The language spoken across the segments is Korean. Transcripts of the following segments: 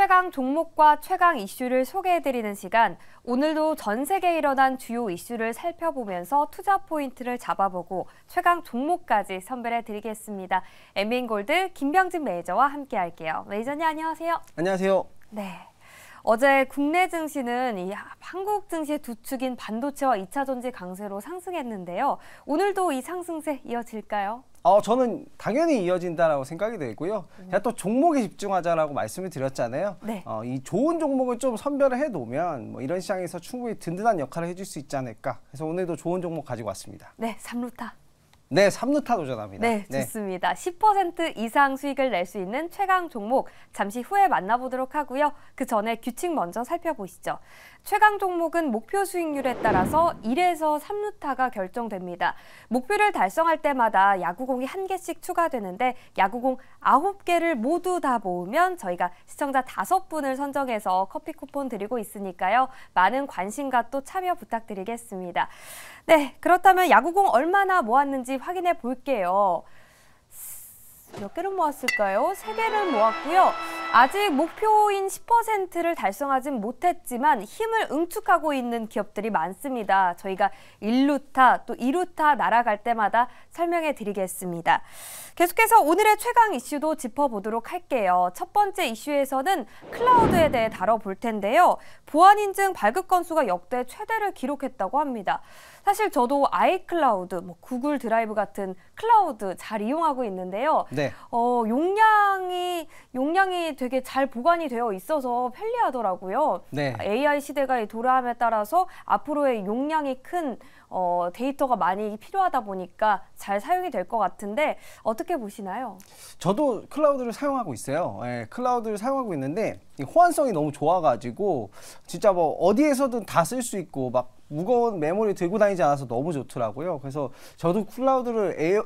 최강 종목과 최강 이슈를 소개해드리는 시간, 오늘도 전 세계에 일어난 주요 이슈를 살펴보면서 투자 포인트를 잡아보고 최강 종목까지 선별해드리겠습니다. m 밍골드 김병진 매니저와 함께할게요. 매니저님 안녕하세요. 안녕하세요. 네. 어제 국내 증시는 이 한국 증시의 두 축인 반도체와 2차 전지 강세로 상승했는데요. 오늘도 이 상승세 이어질까요? 어, 저는 당연히 이어진다라고 생각이 되고요. 음. 제가 또 종목에 집중하자라고 말씀을 드렸잖아요. 네. 어, 이 좋은 종목을 좀 선별을 해놓으면 뭐 이런 시장에서 충분히 든든한 역할을 해줄 수 있지 않을까. 그래서 오늘도 좋은 종목 가지고 왔습니다. 네, 삼루타 네, 3루타 도전합니다. 네, 좋습니다. 10% 이상 수익을 낼 수 있는 최강 종목 잠시 후에 만나보도록 하고요. 그 전에 규칙 먼저 살펴보시죠. 최강 종목은 목표 수익률에 따라서 1에서 3루타가 결정됩니다. 목표를 달성할 때마다 야구공이 한개씩 추가되는데 야구공 9개를 모두 다 모으면 저희가 시청자 5분을 선정해서 커피 쿠폰 드리고 있으니까요. 많은 관심과 또 참여 부탁드리겠습니다. 네, 그렇다면 야구공 얼마나 모았는지 확인해 볼게요. 몇 개를 모았을까요? 세개를 모았고요. 아직 목표인 10%를 달성하진 못했지만 힘을 응축하고 있는 기업들이 많습니다. 저희가 1루타 또 2루타 날아갈 때마다 설명해 드리겠습니다. 계속해서 오늘의 최강 이슈도 짚어보도록 할게요. 첫 번째 이슈에서는 클라우드에 대해 다뤄볼 텐데요. 보안 인증 발급 건수가 역대 최대를 기록했다고 합니다. 사실 저도 아이클라우드, 뭐 구글 드라이브 같은 클라우드 잘 이용하고 있는데요. 네. 어, 용량이 용량이 되게 잘 보관이 되어 있어서 편리하더라고요. 네. AI 시대가 도래함에 따라서 앞으로의 용량이 큰 어, 데이터가 많이 필요하다 보니까 잘 사용이 될 것 같은데 어떻게 보시나요? 저도 클라우드를 사용하고 있어요. 예, 클라우드를 사용하고 있는데 호환성이 너무 좋아가지고 진짜 뭐 어디에서든 다 쓸 수 있고 막 무거운 메모리 들고 다니지 않아서 너무 좋더라고요. 그래서 저도 클라우드를 에어,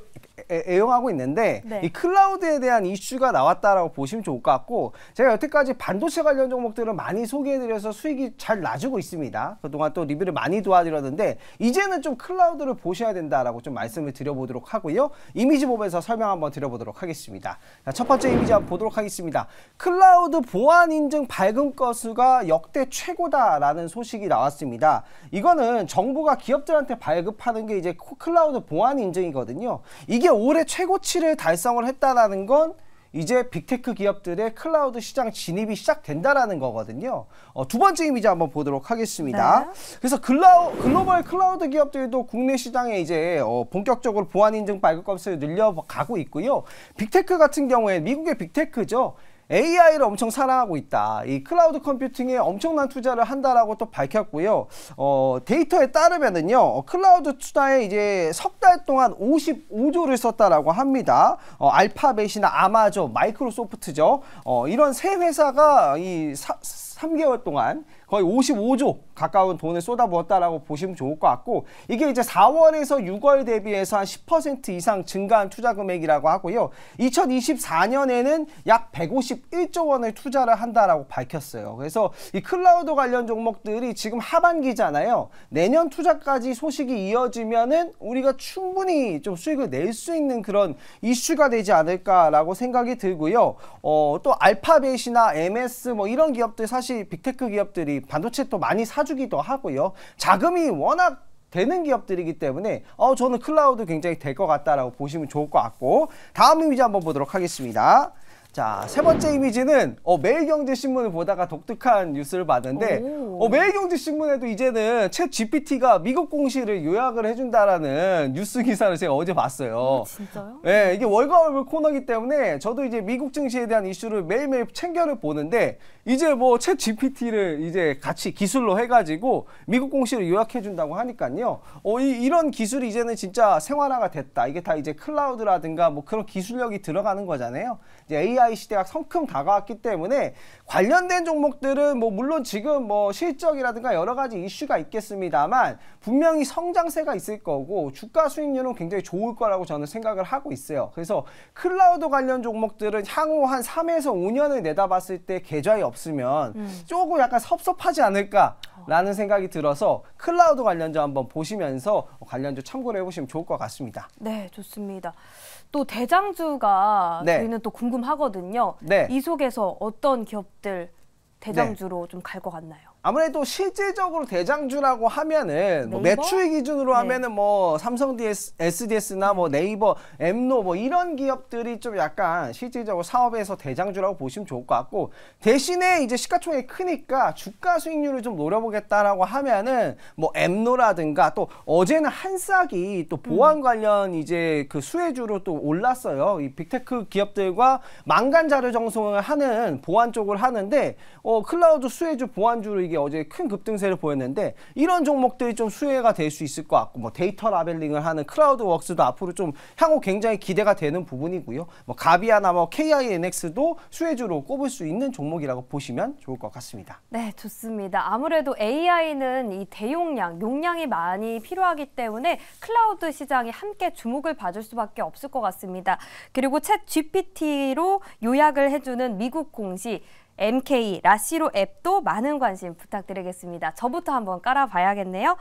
애용하고 있는데 네. 이 클라우드에 대한 이슈가 나왔다라고 보시면 좋을 것 같고 제가 여태까지 반도체 관련 종목들을 많이 소개해드려서 수익이 잘 나주고 있습니다. 그동안 또 리뷰를 많이 도와드렸는데 이제는 좀 클라우드를 보셔야 된다라고 좀 말씀을 드려보도록 하고요. 이미지 보면서 설명 한번 드려보도록 하겠습니다. 자, 첫 번째 이미지 한번 보도록 하겠습니다. 클라우드 보안 인증 밝은 거수가 역대 최고다라는 소식이 나왔습니다. 이거는 정부가 기업들한테 발급하는 게 이제 클라우드 보안 인증이거든요. 이게 올해 최고치를 달성을 했다라는 건 이제 빅테크 기업들의 클라우드 시장 진입이 시작된다라는 거거든요. 어, 두 번째 이미지 한번 보도록 하겠습니다. 네. 그래서 글라 글로벌 클라우드 기업들도 국내 시장에 이제 어, 본격적으로 보안 인증 발급 건수를 늘려가고 있고요. 빅테크 같은 경우에 미국의 빅테크죠. AI를 엄청 사랑하고 있다. 이 클라우드 컴퓨팅에 엄청난 투자를 한다라고 또 밝혔고요. 어, 데이터에 따르면은요, 어, 클라우드 투자에 이제 석 달 동안 55조를 썼다라고 합니다. 어, 알파벳이나 아마존, 마이크로소프트죠. 어, 이런 세 회사가 이 사, 3개월 동안 거의 55조 가까운 돈을 쏟아부었다라고 보시면 좋을 것 같고 이게 이제 4월에서 6월 대비해서 한 10% 이상 증가한 투자 금액이라고 하고요. 2024년에는 약 151조 원을 투자를 한다라고 밝혔어요. 그래서 이 클라우드 관련 종목들이 지금 하반기잖아요. 내년 투자까지 소식이 이어지면은 우리가 충분히 좀 수익을 낼 수 있는 그런 이슈가 되지 않을까라고 생각이 들고요. 어, 또 알파벳이나 MS 뭐 이런 기업들 사실 빅테크 기업들이 기업들이 반도체 또 많이 사주기도 하고요. 자금이 워낙 되는 기업들이기 때문에 어 저는 클라우드 굉장히 될 것 같다라고 보시면 좋을 것 같고 다음 이미지 한번 보도록 하겠습니다. 자, 세 번째 이미지는 어, 매일경제신문을 보다가 독특한 뉴스를 봤는데 어, 매일경제신문에도 이제는 채 GPT가 미국 공시를 요약을 해준다라는 뉴스 기사를 제가 어제 봤어요. 어, 진짜요? 네, 이게 월가월별 코너기 이 때문에 저도 이제 미국 증시에 대한 이슈를 매일매일 챙겨를 보는데 이제 뭐 채 GPT를 이제 같이 기술로 해가지고 미국 공시를 요약해준다고 하니까요. 어, 이, 이런 기술이 이제는 진짜 생활화가 됐다. 이게 다 이제 클라우드라든가 뭐 그런 기술력이 들어가는 거잖아요. 이제 AI AI 시대가 성큼 다가왔기 때문에 관련된 종목들은 뭐 물론 지금 뭐 실적이라든가 여러 가지 이슈가 있겠습니다만 분명히 성장세가 있을 거고 주가 수익률은 굉장히 좋을 거라고 저는 생각을 하고 있어요. 그래서 클라우드 관련 종목들은 향후 한 3에서 5년을 내다봤을 때 계좌에 없으면 음. 조금 약간 섭섭하지 않을까라는 생각이 들어서 클라우드 관련주 한번 보시면서 관련주 참고를 해보시면 좋을 것 같습니다. 네, 좋습니다. 또 대장주가 네. 저희는 또 궁금하거든요. 했거든요. 네. 이 속에서 어떤 기업들 대장주로 네. 좀갈 것 같나요? 아무래도 실질적으로 대장주라고 하면은 뭐 매출 기준으로 네. 하면은 뭐 삼성 DS, SDS나 뭐 네이버, 엠노 뭐 이런 기업들이 좀 약간 실질적으로 사업에서 대장주라고 보시면 좋을 것 같고 대신에 이제 시가총액이 크니까 주가 수익률을 좀 노려보겠다라고 하면은 뭐 엠노라든가 또 어제는 한싹이 또 보안 음. 관련 이제 그 수혜주로 또 올랐어요. 이 빅테크 기업들과 망간 자료 정송을 하는 보안 쪽을 하는데 어 클라우드 수혜주 보안주로 이게 가격이 어제 큰 급등세를 보였는데 이런 종목들이 좀 수혜가 될 수 있을 것 같고 뭐 데이터 라벨링을 하는 크라우드웍스도 앞으로 좀 향후 굉장히 기대가 되는 부분이고요. 뭐 가비아나 뭐 KINX도 수혜주로 꼽을 수 있는 종목이라고 보시면 좋을 것 같습니다. 네, 좋습니다. 아무래도 AI는 이 대용량, 용량이 많이 필요하기 때문에 클라우드 시장이 함께 주목을 받을 수밖에 없을 것 같습니다. 그리고 챗 GPT로 요약을 해주는 미국 공시 MK 라시로 앱도 많은 관심 부탁드리겠습니다. 저부터 한번 깔아봐야겠네요.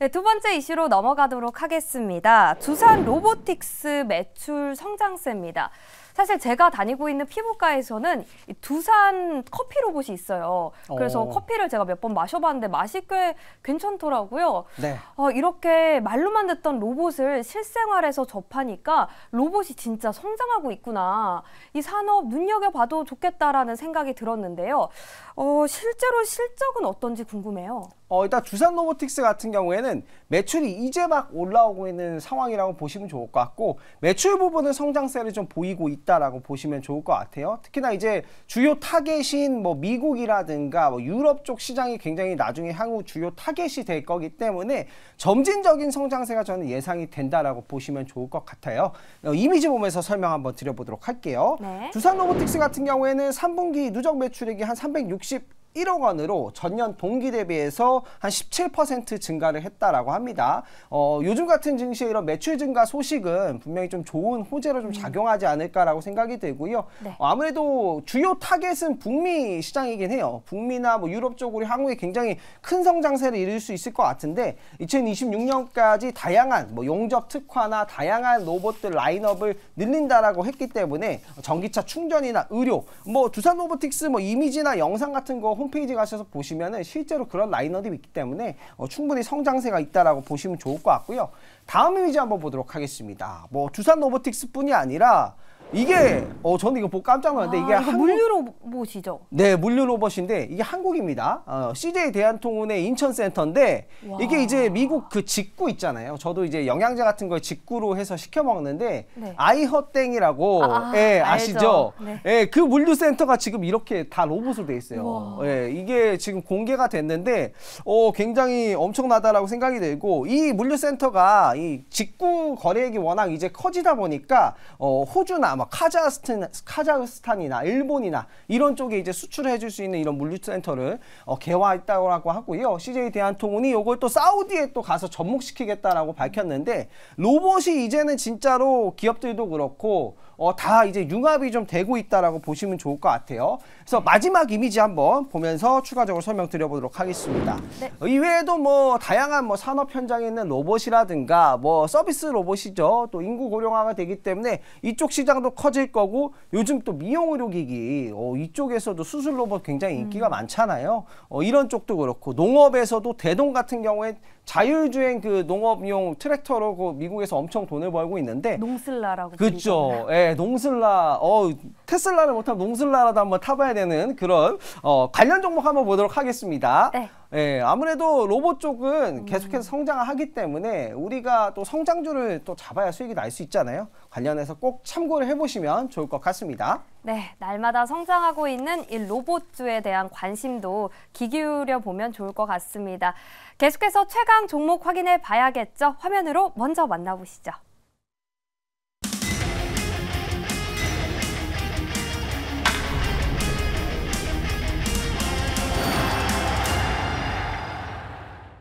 네, 두 번째 이슈로 넘어가도록 하겠습니다. 두산 로보틱스 매출 성장세입니다. 사실 제가 다니고 있는 피부과에서는 두산 커피 로봇이 있어요. 그래서 오. 어. 커피를 제가 몇 번 마셔봤는데 맛이 꽤 괜찮더라고요. 네. 어, 이렇게 말로만 듣던 로봇을 실생활에서 접하니까 로봇이 진짜 성장하고 있구나. 이 산업 눈여겨봐도 좋겠다라는 생각이 들었는데요. 어, 실제로 실적은 어떤지 궁금해요. 어, 일단 두산 로보틱스 같은 경우에는 매출이 이제 막 올라오고 있는 상황이라고 보시면 좋을 것 같고 매출 부분은 성장세를 좀 보이고 있다. 있다라고 보시면 좋을 것 같아요. 특히나 이제 주요 타겟인 뭐 미국이라든가 뭐 유럽 쪽 시장이 굉장히 나중에 향후 주요 타겟이 될 거기 때문에 점진적인 성장세가 저는 예상이 된다라고 보시면 좋을 것 같아요. 어, 이미지 보면서 설명 한번 드려보도록 할게요. 네. 두산 로보틱스 같은 경우에는 3분기 누적 매출액이 한 360. 1억 원으로 전년 동기 대비해서 한 17% 증가를 했다라고 합니다. 어, 요즘 같은 증시의 이런 매출 증가 소식은 분명히 좀 좋은 호재로 좀 음. 작용하지 않을까라고 생각이 되고요. 네. 어, 아무래도 주요 타겟은 북미 시장이긴 해요. 북미나 뭐 유럽 쪽으로 향후에 굉장히 큰 성장세를 이룰 수 있을 것 같은데 2026년까지 다양한 뭐 용접 특화나 다양한 로봇들 라인업을 늘린다라고 했기 때문에 전기차 충전이나 의료, 뭐 두산 로보틱스 뭐 이미지나 영상 같은 거 홈페이지 가셔서 보시면은 실제로 그런 라인업이 있기 때문에 어, 충분히 성장세가 있다라고 보시면 좋을 것 같고요. 다음 이미지 한번 보도록 하겠습니다. 뭐 두산 로보틱스뿐이 아니라 이게 어 저는 이거 보고 뭐 깜짝 놀랐는데 아, 이게 한국... 물류 로봇이죠? 네, 물류 로봇인데 이게 한국입니다. 어, CJ 대한통운의 인천 센터인데 이게 이제 미국 그 직구 있잖아요. 저도 이제 영양제 같은 걸 직구로 해서 시켜 먹는데 네. 아이헛땡이라고 아, 예, 아시죠? 네. 예, 그 물류 센터가 지금 이렇게 다 로봇으로 돼 있어요. 와. 예, 이게 지금 공개가 됐는데 어 굉장히 엄청나다라고 생각이 들고 이 물류 센터가 이 직구 거래액이 워낙 이제 커지다 보니까 어 호주나 아마 뭐막 카자흐스탄, 카자흐스탄이나 일본이나 이런 쪽에 이제 수출을 해줄 수 있는 이런 물류센터를 어, 개화했다고 하고요. CJ 대한통운이 이걸 또 사우디에 또 가서 접목시키겠다라고 밝혔는데 로봇이 이제는 진짜로 기업들도 그렇고 어, 다 이제 융합이 좀 되고 있다라고 보시면 좋을 것 같아요. 그래서 마지막 이미지 한번 보면서 추가적으로 설명드려보도록 하겠습니다. 네. 어, 이외에도 뭐 다양한 뭐 산업 현장에 있는 로봇이라든가 뭐 서비스 로봇이죠. 또 인구 고령화가 되기 때문에 이쪽 시장도 커질 거고 요즘 또 미용 의료기기 어, 이쪽에서도 수술 로봇 굉장히 인기가 음. 많잖아요. 어, 이런 쪽도 그렇고 농업에서도 대동 같은 경우에 자율주행 그 농업용 트랙터로 그 미국에서 엄청 돈을 벌고 있는데 농슬라라고 그죠. 예, 농슬라. 어 테슬라를 못하면 농슬라라도 한번 타봐야 되는 그런 어, 관련 종목 한번 보도록 하겠습니다. 네. 예, 아무래도 로봇 쪽은 음. 계속해서 성장하기 때문에 우리가 또 성장주를 또 잡아야 수익이 날 수 있잖아요. 관련해서 꼭 참고를 해보시면 좋을 것 같습니다. 네, 날마다 성장하고 있는 이 로봇주에 대한 관심도 귀 기울여 보면 좋을 것 같습니다. 계속해서 최강 종목 확인해 봐야겠죠? 화면으로 먼저 만나보시죠.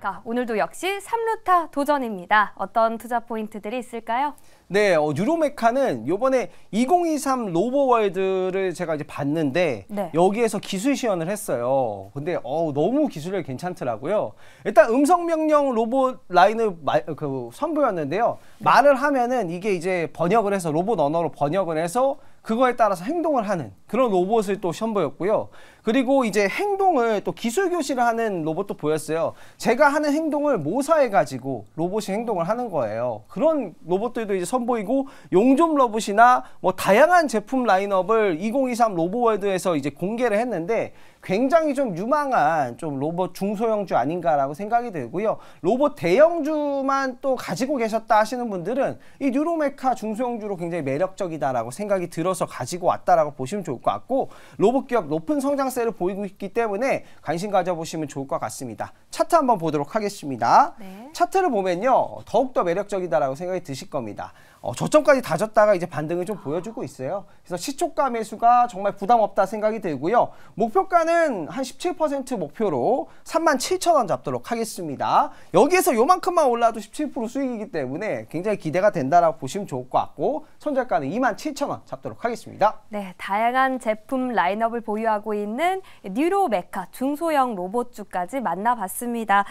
아, 오늘도 역시 3루타 도전입니다. 어떤 투자 포인트들이 있을까요? 네, 어, 유로메카는 요번에 2023 로보월드를 제가 이제 봤는데 네. 여기에서 기술 시연을 했어요. 근데 어, 너무 기술이 괜찮더라고요. 일단 음성 명령 로봇 라인을 마, 그 선보였는데요. 네. 말을 하면은 이게 이제 번역을 해서 로봇 언어로 번역을 해서 그거에 따라서 행동을 하는 그런 로봇을 또 선보였고요. 그리고 이제 행동을 또 기술 교실을 하는 로봇도 보였어요. 제가 하는 행동을 모사해 가지고 로봇이 행동을 하는 거예요. 그런 로봇들도 이제 선보이고 용접 로봇이나 뭐 다양한 제품 라인업을 2023 로보월드에서 이제 공개를 했는데 굉장히 좀 유망한 좀 로봇 중소형주 아닌가라고 생각이 들고요. 로봇 대형주만 또 가지고 계셨다 하시는 분들은 이 뉴로메카 중소형주로 굉장히 매력적이다라고 생각이 들어서 가지고 왔다라고 보시면 좋을 것 같고 로봇 기업 높은 성장 상승세를 보이고 있기 때문에 관심 가져보시면 좋을 것 같습니다. 차트 한번 보도록 하겠습니다. 네. 차트를 보면요. 더욱더 매력적이다라고 생각이 드실 겁니다. 어, 저점까지 다졌다가 이제 반등을 좀 보여주고 있어요. 그래서 시초가 매수가 정말 부담 없다 생각이 들고요. 목표가는 한 17% 목표로 37,000원 잡도록 하겠습니다. 여기에서 요만큼만 올라도 17% 수익이기 때문에 굉장히 기대가 된다라고 보시면 좋을 것 같고 선절가는 27,000원 잡도록 하겠습니다. 네, 다양한 제품 라인업을 보유하고 있는 뉴로메카 중소형 로봇주까지 만나봤습니다.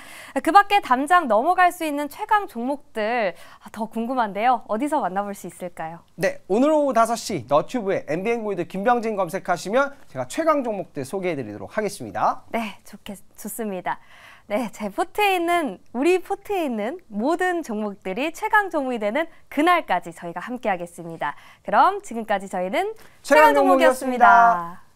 그 밖에 담장 넘어갈 수 있는 최강 종목들 더 궁금한데요. 어디서 만나볼 수 있을까요? 네, 오늘 오후 5시 너튜브에 MBN 골드 김병진 검색하시면 제가 최강 종목들 소개해드리도록 하겠습니다. 네, 좋겠, 좋습니다. 네, 제 포트에 있는 우리 포트에 있는 모든 종목들이 최강 종목이 되는 그날까지 저희가 함께하겠습니다. 그럼 지금까지 저희는 최강, 최강 종목이었습니다. 종목이었습니다.